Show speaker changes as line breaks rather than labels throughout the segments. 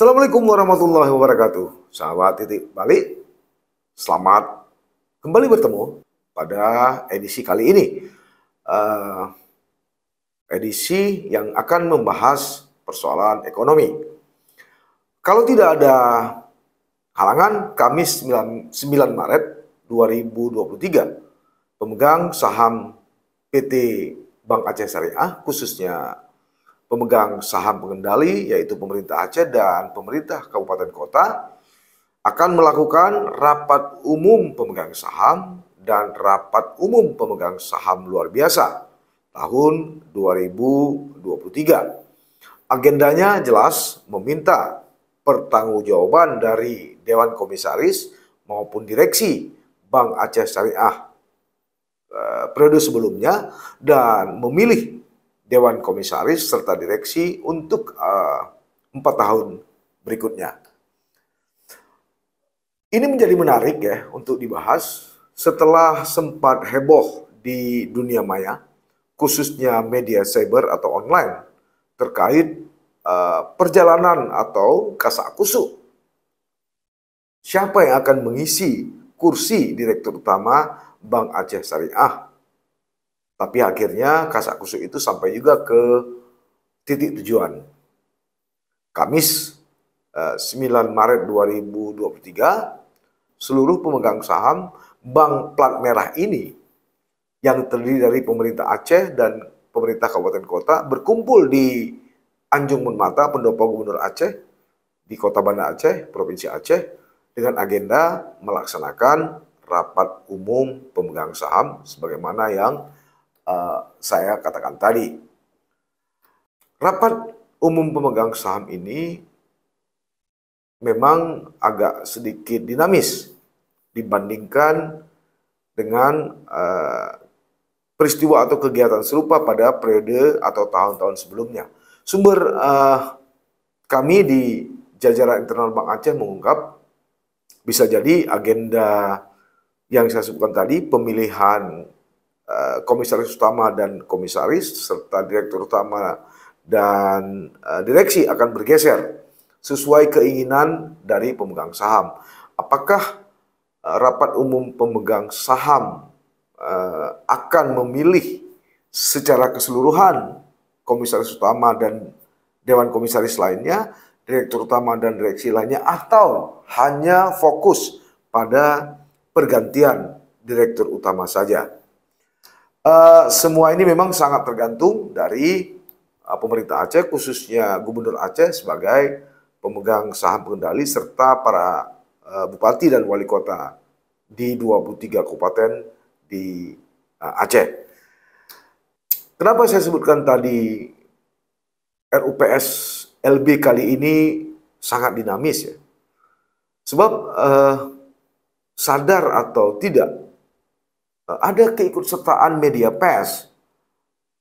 Assalamualaikum warahmatullahi wabarakatuh. Sahabat titik balik, selamat kembali bertemu pada edisi kali ini. Uh, edisi yang akan membahas persoalan ekonomi. Kalau tidak ada halangan, Kamis 9, 9 Maret 2023, pemegang saham PT Bank Aceh Syariah, khususnya pemegang saham pengendali yaitu pemerintah Aceh dan pemerintah kabupaten kota akan melakukan rapat umum pemegang saham dan rapat umum pemegang saham luar biasa tahun 2023. Agendanya jelas meminta pertanggungjawaban dari Dewan Komisaris maupun Direksi Bank Aceh Syariah eh, periode sebelumnya dan memilih dewan komisaris serta direksi untuk eh, empat uh, tahun berikutnya. Ini menjadi menarik ya untuk dibahas setelah sempat heboh di dunia maya, khususnya media cyber atau online terkait uh, perjalanan atau kasak kusuk. Siapa yang akan mengisi kursi direktur utama Bank Aceh Syariah tapi akhirnya kasak kusuk itu sampai juga ke titik tujuan. Kamis 9 eh, Maret 2023, seluruh pemegang saham bank plat merah ini yang terdiri dari pemerintah Aceh dan pemerintah kabupaten kota berkumpul di Anjung Munmata, pendopo gubernur Aceh, di kota Banda Aceh, Provinsi Aceh, dengan agenda melaksanakan rapat umum pemegang saham sebagaimana yang Eh, saya katakan tadi. Rapat umum pemegang saham ini memang agak sedikit dinamis dibandingkan dengan uh, peristiwa atau kegiatan serupa pada periode atau tahun-tahun sebelumnya. Sumber uh, kami di jajaran internal Bank Aceh mengungkap bisa jadi agenda yang saya sebutkan tadi, pemilihan Eh, komisaris utama dan komisaris serta direktur utama dan eh, direksi akan bergeser sesuai keinginan dari pemegang saham. Apakah eh, rapat umum pemegang saham akan memilih secara keseluruhan komisaris utama dan dewan komisaris lainnya, direktur utama dan direksi lainnya atau hanya fokus pada pergantian direktur utama saja? uh, semua ini memang sangat tergantung dari uh, pemerintah Aceh, khususnya Gubernur Aceh sebagai pemegang saham pengendali serta para uh, bupati dan wali kota di 23 kabupaten di uh, Aceh. Kenapa saya sebutkan tadi RUPS LB kali ini sangat dinamis ya? Sebab uh, sadar atau tidak ada keikutsertaan media pers,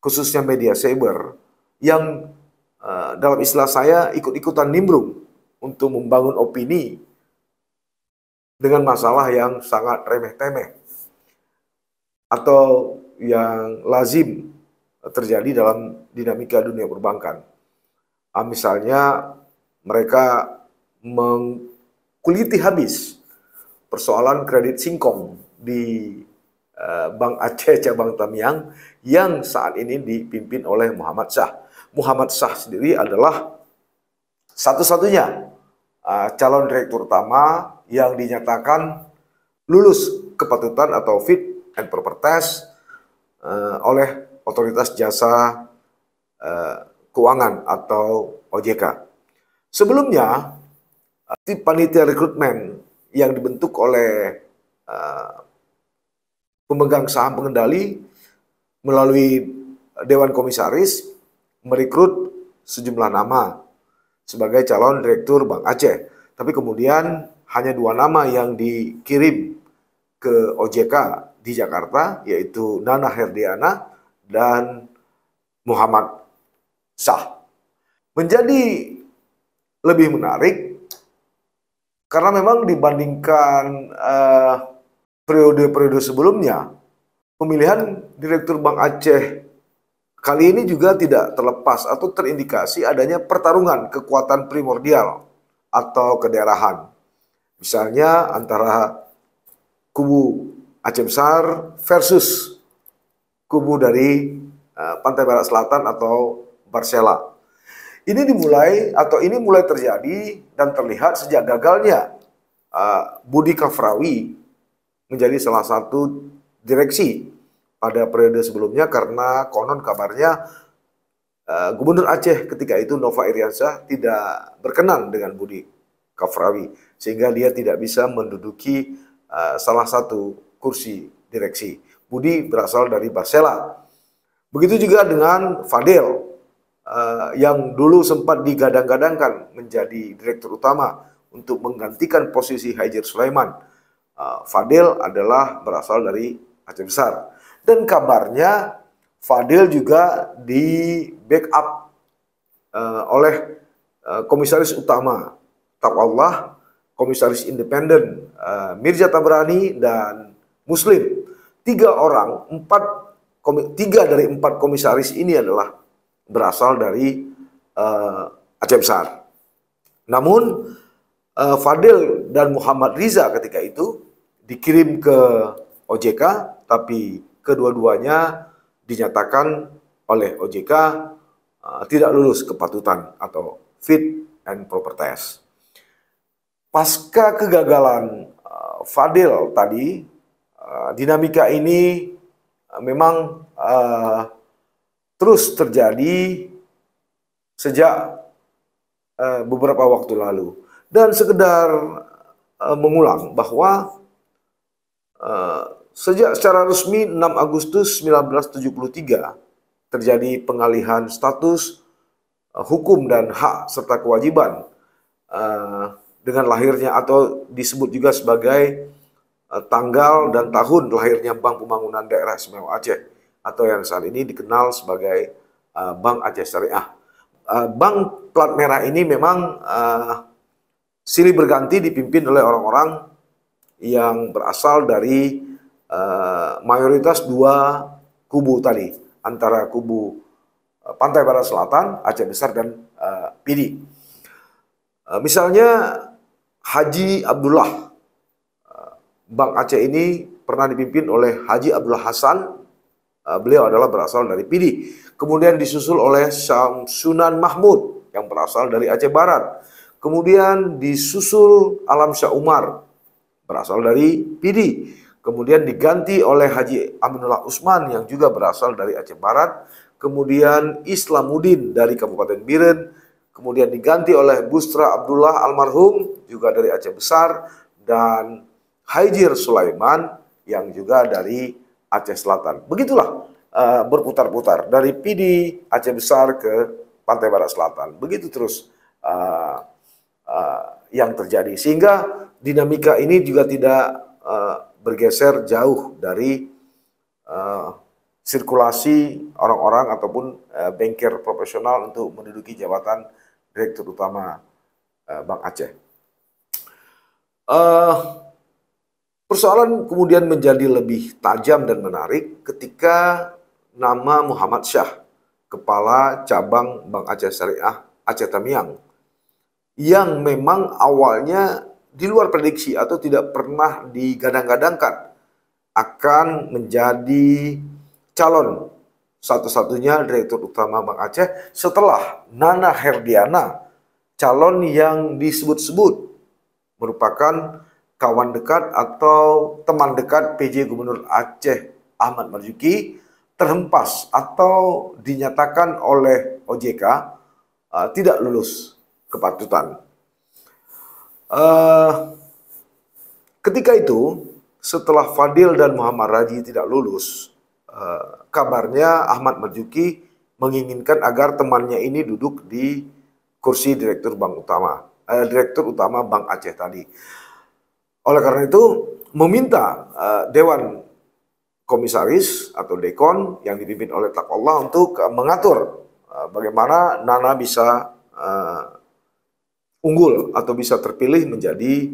khususnya media cyber, yang uh, dalam istilah saya ikut-ikutan nimbrung untuk membangun opini dengan masalah yang sangat remeh-temeh atau yang lazim terjadi dalam dinamika dunia perbankan. Uh, misalnya mereka mengkuliti habis persoalan kredit singkong di Eh, Bang Aceh cabang Tamiang yang saat ini dipimpin oleh Muhammad Shah. Muhammad Shah sendiri adalah satu-satunya eh, calon direktur utama yang dinyatakan lulus kepatutan atau fit and proper test eh, oleh otoritas jasa keuangan atau OJK. Sebelumnya, tim panitia rekrutmen yang dibentuk oleh pemegang saham pengendali melalui Dewan Komisaris merekrut sejumlah nama sebagai calon direktur Bank Aceh. Tapi kemudian hanya dua nama yang dikirim ke OJK di Jakarta, yaitu Nana Herdiana dan Muhammad Sah. Menjadi lebih menarik karena memang dibandingkan uh, periode-periode sebelumnya, pemilihan Direktur Bank Aceh kali ini juga tidak terlepas atau terindikasi adanya pertarungan kekuatan primordial atau kedaerahan. Misalnya antara kubu Aceh Besar versus kubu dari eh, Pantai Barat Selatan atau Barcela. Ini dimulai atau ini mulai terjadi dan terlihat sejak gagalnya eh, Budi Kafrawi menjadi salah satu direksi pada periode sebelumnya karena konon kabarnya eh, Gubernur Aceh ketika itu Nova Iriansyah tidak berkenan dengan Budi Kafrawi sehingga dia tidak bisa menduduki eh, salah satu kursi direksi. Budi berasal dari Barcelona. Begitu juga dengan Fadel eh, yang dulu sempat digadang-gadangkan menjadi direktur utama untuk menggantikan posisi Hajar Sulaiman uh, Fadil adalah berasal dari Aceh Besar. Dan kabarnya Fadil juga di backup uh, oleh uh, komisaris utama Allah, komisaris independen uh, Mirza Tabrani dan Muslim. Tiga orang, empat tiga dari empat komisaris ini adalah berasal dari uh, Aceh Besar. Namun uh, Fadil dan Muhammad Riza ketika itu dikirim ke OJK, tapi kedua-duanya dinyatakan oleh OJK uh, tidak lulus kepatutan atau fit and proper test. Pasca kegagalan uh, Fadil tadi, uh, dinamika ini uh, memang uh, terus terjadi sejak uh, beberapa waktu lalu. Dan sekedar uh, mengulang bahwa Eh, sejak secara resmi 6 Agustus 1973 terjadi pengalihan status uh, hukum dan hak serta kewajiban uh, dengan lahirnya atau disebut juga sebagai uh, tanggal dan tahun lahirnya Bank Pembangunan Daerah Semewa Aceh atau yang saat ini dikenal sebagai uh, Bank Aceh Syariah. Uh, bank plat merah ini memang uh, silih berganti dipimpin oleh orang-orang yang berasal dari uh, mayoritas dua kubu tadi antara kubu uh, Pantai Barat Selatan, Aceh Besar dan uh, Pidi. Uh, misalnya Haji Abdullah, uh, Bank Aceh ini pernah dipimpin oleh Haji Abdullah Hasan. beliau adalah berasal dari PD. Kemudian disusul oleh Syamsunan Mahmud yang berasal dari Aceh Barat. Kemudian disusul Alam Syah Umar berasal dari Pidi. Kemudian diganti oleh Haji Aminullah Usman yang juga berasal dari Aceh Barat. Kemudian Islamuddin dari Kabupaten Biren. Kemudian diganti oleh Bustra Abdullah almarhum juga dari Aceh Besar. Dan Haijir Sulaiman yang juga dari Aceh Selatan. Begitulah uh, berputar-putar dari Pidi Aceh Besar ke Pantai Barat Selatan. Begitu terus uh, uh, yang terjadi. Sehingga dinamika ini juga tidak uh, bergeser jauh dari uh, sirkulasi orang-orang ataupun uh, eh, banker profesional untuk menduduki jabatan direktur utama uh, Bank Aceh. Uh, persoalan kemudian menjadi lebih tajam dan menarik ketika nama Muhammad Syah, kepala cabang Bank Aceh Syariah Aceh Tamiang, yang memang awalnya di luar prediksi atau tidak pernah digadang-gadangkan akan menjadi calon satu-satunya direktur utama Bank Aceh setelah Nana Herdiana calon yang disebut-sebut merupakan kawan dekat atau teman dekat PJ Gubernur Aceh Ahmad Marzuki terhempas atau dinyatakan oleh OJK uh, tidak lulus kepatutan. Uh, ketika itu, setelah Fadil dan Muhammad Raji tidak lulus, uh, kabarnya Ahmad Marjuki menginginkan agar temannya ini duduk di kursi direktur bank utama, uh, direktur utama Bank Aceh tadi. Oleh karena itu, meminta uh, Dewan Komisaris atau Dekon yang dipimpin oleh Takwallah untuk uh, mengatur uh, bagaimana Nana bisa uh, unggul atau bisa terpilih menjadi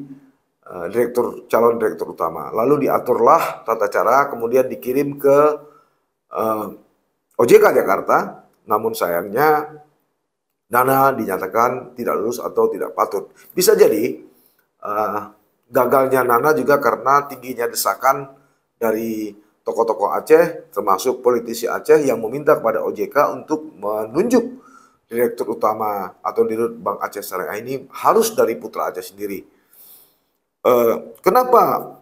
uh, direktur calon direktur utama. Lalu diaturlah tata cara kemudian dikirim ke uh, eh, OJK Jakarta. Namun sayangnya dana dinyatakan tidak lulus atau tidak patut. Bisa jadi uh, gagalnya Nana juga karena tingginya desakan dari tokoh-tokoh Aceh termasuk politisi Aceh yang meminta kepada OJK untuk menunjuk direktur utama atau dirut Bank Aceh Syariah ini harus dari Putra Aceh sendiri. Uh, kenapa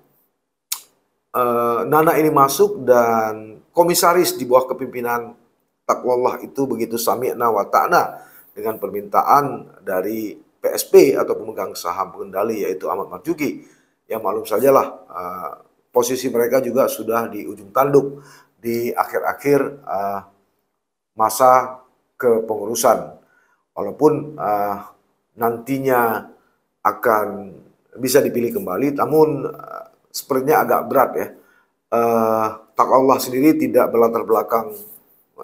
uh, Nana ini masuk dan komisaris di bawah kepimpinan Takwullah itu begitu sami'na wa ta'na dengan permintaan dari PSP atau pemegang saham pengendali yaitu Ahmad Marjuki yang maklum sajalah uh, posisi mereka juga sudah di ujung tanduk di akhir-akhir uh, masa kepengurusan. Walaupun uh, nantinya akan bisa dipilih kembali, namun uh, eh, sepertinya agak berat ya. Uh, Allah sendiri tidak berlatar belakang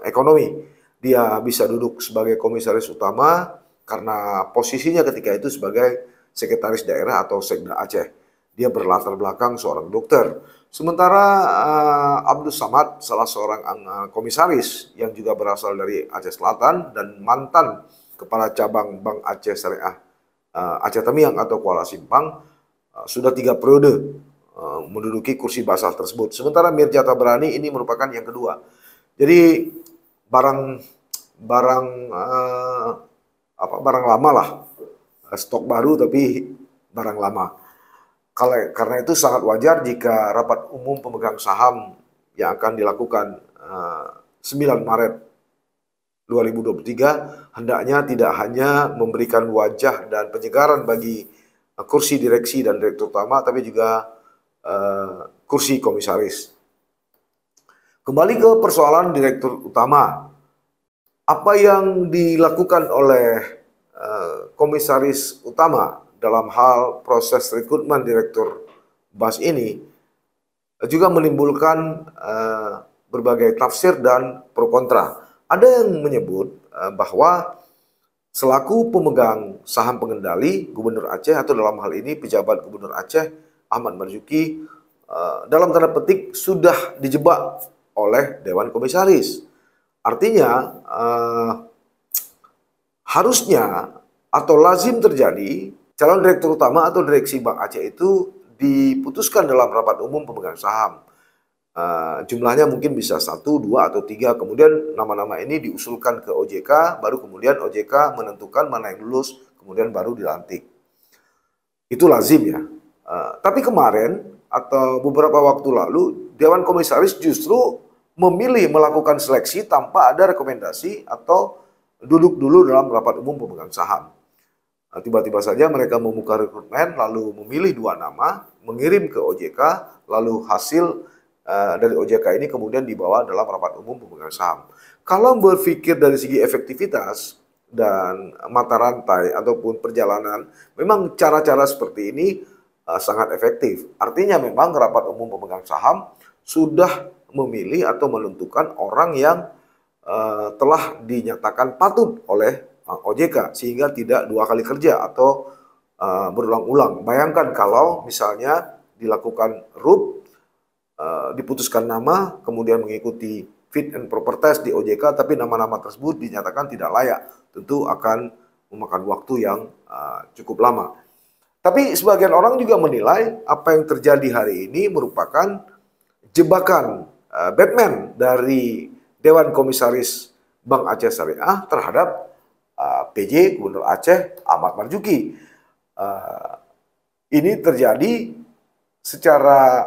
ekonomi. Dia bisa duduk sebagai komisaris utama karena posisinya ketika itu sebagai sekretaris daerah atau sekda Aceh. Dia berlatar belakang seorang dokter. Sementara uh, eh, Abdul Samad, salah seorang uh, komisaris yang juga berasal dari Aceh Selatan dan mantan kepala cabang Bank Aceh Syariah uh, Aceh Tamiang atau Kuala Simpang, uh, sudah tiga periode uh, menduduki kursi basah tersebut. Sementara Mirja Tabrani ini merupakan yang kedua. Jadi barang barang uh, apa barang lama lah, stok baru tapi barang lama karena itu sangat wajar jika rapat umum pemegang saham yang akan dilakukan 9 eh, Maret 2023 hendaknya tidak hanya memberikan wajah dan penyegaran bagi eh, kursi direksi dan direktur utama tapi juga eh, kursi komisaris. Kembali ke persoalan direktur utama. Apa yang dilakukan oleh komisaris utama dalam hal proses rekrutmen direktur BAS ini juga menimbulkan uh, berbagai tafsir dan pro kontra. Ada yang menyebut uh, bahwa selaku pemegang saham pengendali Gubernur Aceh atau dalam hal ini pejabat Gubernur Aceh Ahmad Marzuki uh, dalam tanda petik sudah dijebak oleh Dewan Komisaris. Artinya uh, harusnya atau lazim terjadi Calon direktur utama atau direksi Bank Aceh itu diputuskan dalam rapat umum pemegang saham. Uh, jumlahnya mungkin bisa satu, dua, atau tiga. Kemudian nama-nama ini diusulkan ke OJK, baru kemudian OJK menentukan mana yang lulus, kemudian baru dilantik. Itu lazim ya. Uh, tapi kemarin atau beberapa waktu lalu, Dewan Komisaris justru memilih melakukan seleksi tanpa ada rekomendasi atau duduk dulu dalam rapat umum pemegang saham. Nah, tiba-tiba saja mereka membuka rekrutmen, lalu memilih dua nama, mengirim ke OJK, lalu hasil eh, dari OJK ini kemudian dibawa dalam rapat umum pemegang saham. Kalau berpikir dari segi efektivitas dan mata rantai ataupun perjalanan, memang cara-cara seperti ini eh, sangat efektif. Artinya memang rapat umum pemegang saham sudah memilih atau menentukan orang yang eh, telah dinyatakan patut oleh OJK sehingga tidak dua kali kerja atau uh, berulang-ulang. Bayangkan kalau misalnya dilakukan RUP, uh, eh, diputuskan nama, kemudian mengikuti fit and proper test di OJK, tapi nama-nama tersebut dinyatakan tidak layak, tentu akan memakan waktu yang uh, cukup lama. Tapi sebagian orang juga menilai apa yang terjadi hari ini merupakan jebakan uh, Batman dari Dewan Komisaris Bank Aceh Syariah terhadap PJ, Gubernur Aceh Ahmad Marjuki. Uh, eh, ini terjadi secara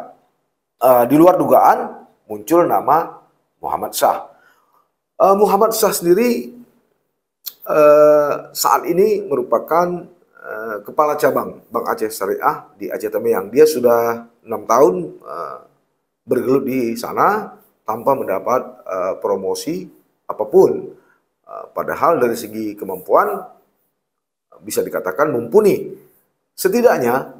uh, di luar dugaan muncul nama Muhammad Shah. Uh, Muhammad Shah sendiri uh, saat ini merupakan uh, kepala cabang Bank Aceh Syariah di Aceh Tamiang. Dia sudah enam tahun uh, bergelut di sana tanpa mendapat uh, promosi apapun. Padahal dari segi kemampuan bisa dikatakan mumpuni. Setidaknya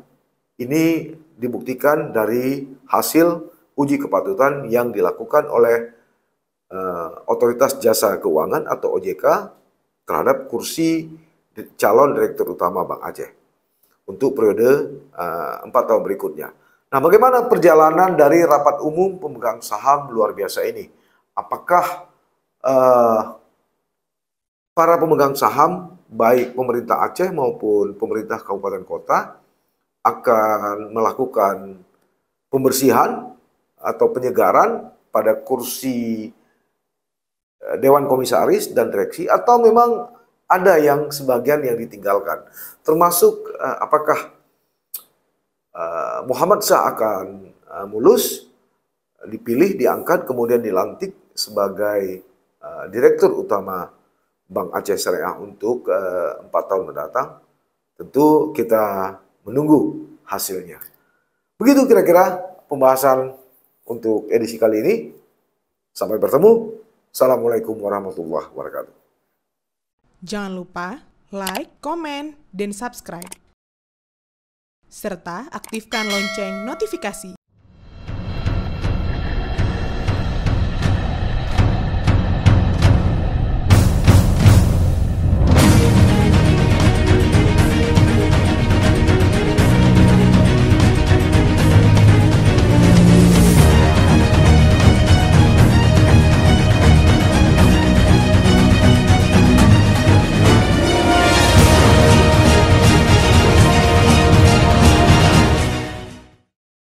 ini dibuktikan dari hasil uji kepatutan yang dilakukan oleh uh, Otoritas Jasa Keuangan atau OJK terhadap kursi calon direktur utama Bank Aceh untuk periode eh, empat 4 tahun berikutnya. Nah, bagaimana perjalanan dari rapat umum pemegang saham luar biasa ini? Apakah uh, para pemegang saham baik pemerintah Aceh maupun pemerintah kabupaten kota akan melakukan pembersihan atau penyegaran pada kursi eh, dewan komisaris dan direksi atau memang ada yang sebagian yang ditinggalkan termasuk eh, apakah eh, Muhammad Sa akan mulus dipilih diangkat kemudian dilantik sebagai direktur utama Bank Aceh Syariah untuk eh, empat tahun mendatang, tentu kita menunggu hasilnya. Begitu kira-kira pembahasan untuk edisi kali ini. Sampai bertemu. Assalamualaikum warahmatullahi wabarakatuh. Jangan lupa like, komen, dan subscribe. Serta aktifkan lonceng notifikasi.